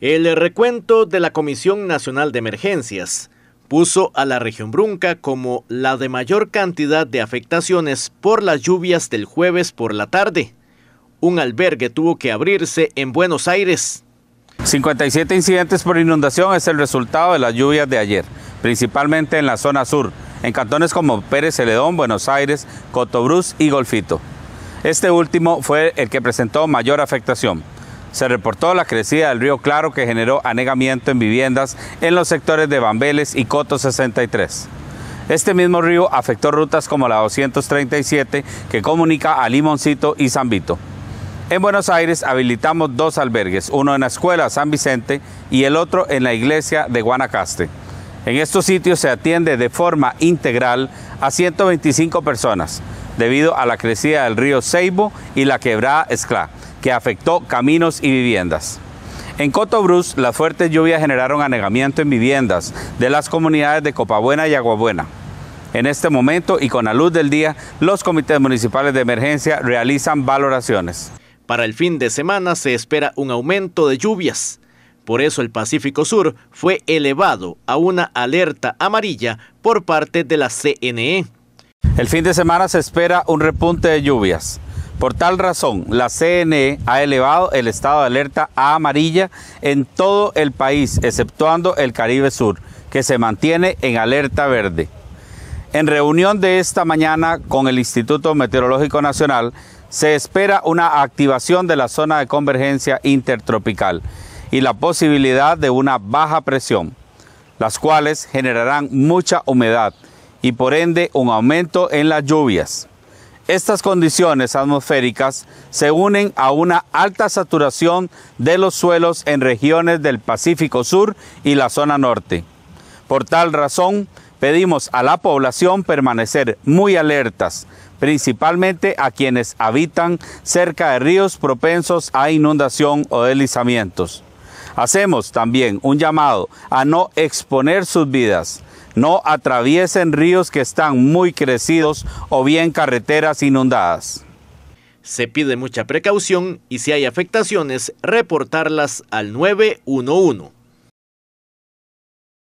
El recuento de la Comisión Nacional de Emergencias puso a la región Brunca como la de mayor cantidad de afectaciones por las lluvias del jueves por la tarde. Un albergue tuvo que abrirse en Buenos Aires. 57 incidentes por inundación es el resultado de las lluvias de ayer, principalmente en la zona sur, en cantones como Pérez Celedón, Buenos Aires, Cotobruz y Golfito. Este último fue el que presentó mayor afectación. Se reportó la crecida del río Claro que generó anegamiento en viviendas en los sectores de Bambeles y Coto 63. Este mismo río afectó rutas como la 237 que comunica a Limoncito y San Vito. En Buenos Aires habilitamos dos albergues, uno en la escuela San Vicente y el otro en la iglesia de Guanacaste. En estos sitios se atiende de forma integral a 125 personas debido a la crecida del río Ceibo y la quebrada Escla que afectó caminos y viviendas. En Brus las fuertes lluvias generaron anegamiento en viviendas de las comunidades de Copabuena y Aguabuena. En este momento y con la luz del día, los comités municipales de emergencia realizan valoraciones. Para el fin de semana se espera un aumento de lluvias. Por eso el Pacífico Sur fue elevado a una alerta amarilla por parte de la CNE. El fin de semana se espera un repunte de lluvias. Por tal razón, la CNE ha elevado el estado de alerta a amarilla en todo el país, exceptuando el Caribe Sur, que se mantiene en alerta verde. En reunión de esta mañana con el Instituto Meteorológico Nacional, se espera una activación de la zona de convergencia intertropical y la posibilidad de una baja presión, las cuales generarán mucha humedad y por ende un aumento en las lluvias. Estas condiciones atmosféricas se unen a una alta saturación de los suelos en regiones del Pacífico Sur y la zona norte. Por tal razón, pedimos a la población permanecer muy alertas, principalmente a quienes habitan cerca de ríos propensos a inundación o deslizamientos. Hacemos también un llamado a no exponer sus vidas no atraviesen ríos que están muy crecidos o bien carreteras inundadas. Se pide mucha precaución y si hay afectaciones, reportarlas al 911.